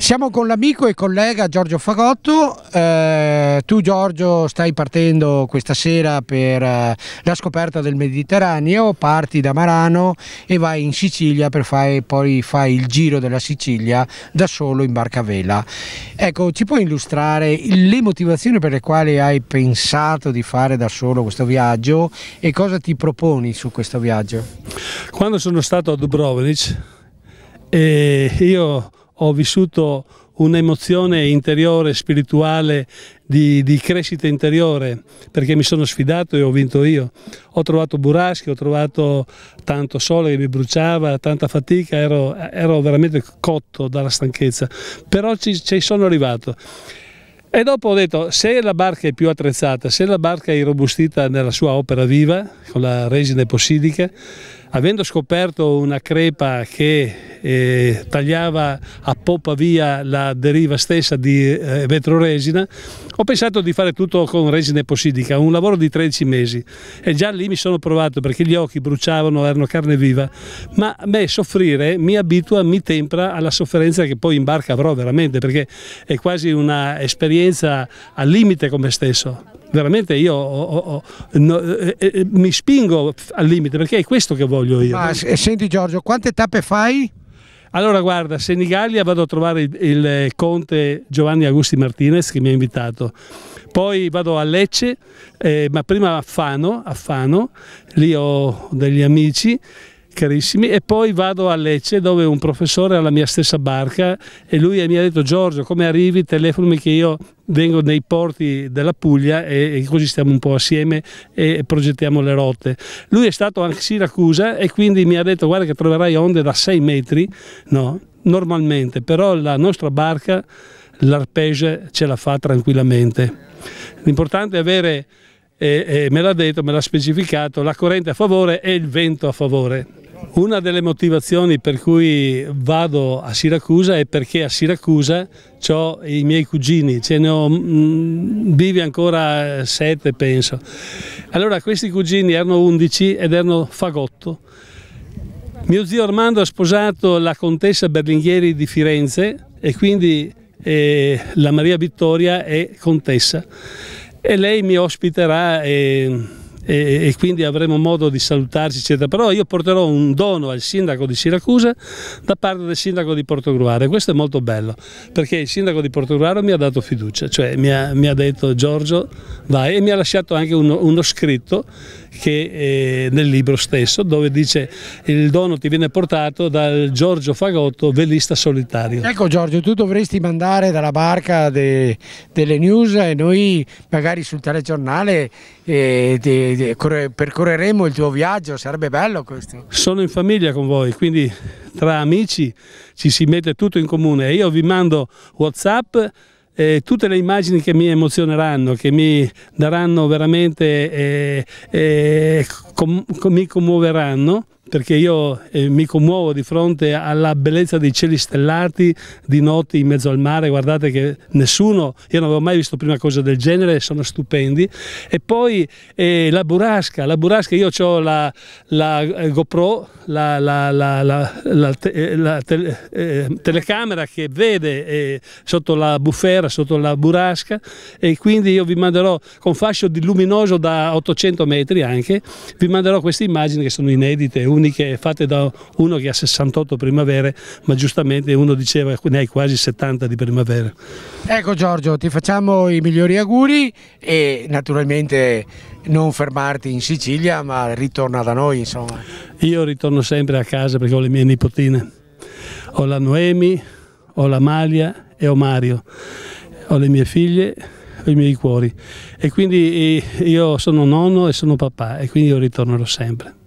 Siamo con l'amico e collega Giorgio Fagotto, eh, tu Giorgio stai partendo questa sera per eh, la scoperta del Mediterraneo, parti da Marano e vai in Sicilia per fare poi fai il giro della Sicilia da solo in barca vela. Ecco, ci puoi illustrare le motivazioni per le quali hai pensato di fare da solo questo viaggio e cosa ti proponi su questo viaggio? Quando sono stato a Dubrovnik, eh, io ho vissuto un'emozione interiore, spirituale, di, di, crescita interiore, perché mi sono sfidato e ho vinto io. Ho trovato burrasche, ho trovato tanto sole che mi bruciava, tanta fatica, ero, ero veramente cotto dalla stanchezza, però ci, ci sono arrivato. E dopo ho detto, se la barca è più attrezzata, se la barca è irrobustita nella sua opera viva, con la resina possidica, avendo scoperto una crepa che eh, tagliava a poppa via la deriva stessa di eh, vetroresina, ho pensato di fare tutto con resina epossidica, un lavoro di 13 mesi e già lì mi sono provato perché gli occhi bruciavano, erano carne viva, ma a me soffrire mi abitua, mi tempra alla sofferenza che poi in barca avrò veramente perché è quasi un'esperienza al limite con me stesso veramente io ho, ho, no, eh, eh, mi spingo al limite perché è questo che voglio io. Ma eh, senti Giorgio, quante tappe fai? Allora guarda, Senigallia vado a trovare il, il conte Giovanni Agusti Martinez che mi ha invitato poi vado a Lecce, eh, ma prima a Fano, a Fano, lì ho degli amici carissimi e poi vado a Lecce dove un professore ha la mia stessa barca e lui mi ha detto Giorgio come arrivi telefonami che io vengo nei porti della Puglia e, e, così stiamo un po' assieme e, progettiamo le rotte. Lui è stato anche a Siracusa e quindi mi ha detto guarda che troverai onde da 6 metri, no, normalmente, però la nostra barca l'arpege ce la fa tranquillamente. L'importante è avere, e, e me l'ha detto, me l'ha specificato, la corrente a favore e il vento a favore una delle motivazioni per cui vado a Siracusa è perché a Siracusa ho i miei cugini, ce ne ho mh, mm, vivi ancora eh, sette penso. Allora questi cugini erano undici ed erano fagotto. Mio zio Armando ha sposato la contessa Berlinghieri di Firenze e quindi eh, la Maria Vittoria è contessa e lei mi ospiterà. Eh, e, e quindi avremo modo di salutarci, eccetera. Però io porterò un dono al sindaco di Siracusa da parte del sindaco di Portogruaro e questo è molto bello perché il sindaco di Portogruaro mi ha dato fiducia, cioè mi ha, mi ha detto Giorgio vai e mi ha lasciato anche uno, uno scritto che eh, nel libro stesso dove dice il dono ti viene portato dal Giorgio Fagotto, velista solitario. Ecco Giorgio, tu dovresti mandare dalla barca de, delle news e noi magari sul telegiornale e di, di, percorreremo il tuo viaggio, sarebbe bello questo. Sono in famiglia con voi, quindi tra amici ci si mette tutto in comune. Io vi mando Whatsapp eh, tutte le immagini che mi emozioneranno, che mi daranno veramente eh, eh, com- mi commuoveranno perché io eh, mi commuovo di fronte alla bellezza dei cieli stellati di notte in mezzo al mare, guardate che nessuno, io non avevo mai visto prima cosa del genere, sono stupendi. E poi eh, la burrasca, la burrasca, io ho la, la eh, GoPro, la, la, la te, eh, te, eh, telecamera che vede eh, sotto la bufera, sotto la burrasca e quindi io vi manderò con fascio di luminoso da 800 metri anche, vi vi manderò queste immagini che sono inedite, uniche, fatte da uno che ha 68 primavere, ma giustamente uno diceva che ne hai quasi 70 di primavere. Ecco Giorgio, ti facciamo i migliori auguri e naturalmente non fermarti in Sicilia, ma ritorna da noi, insomma. Io ritorno sempre a casa perché ho le mie nipotine. Ho la Noemi, ho la Malia e ho Mario. Ho le mie figlie ai miei cuori e quindi eh, io sono nonno e sono papà e quindi io ritornerò sempre.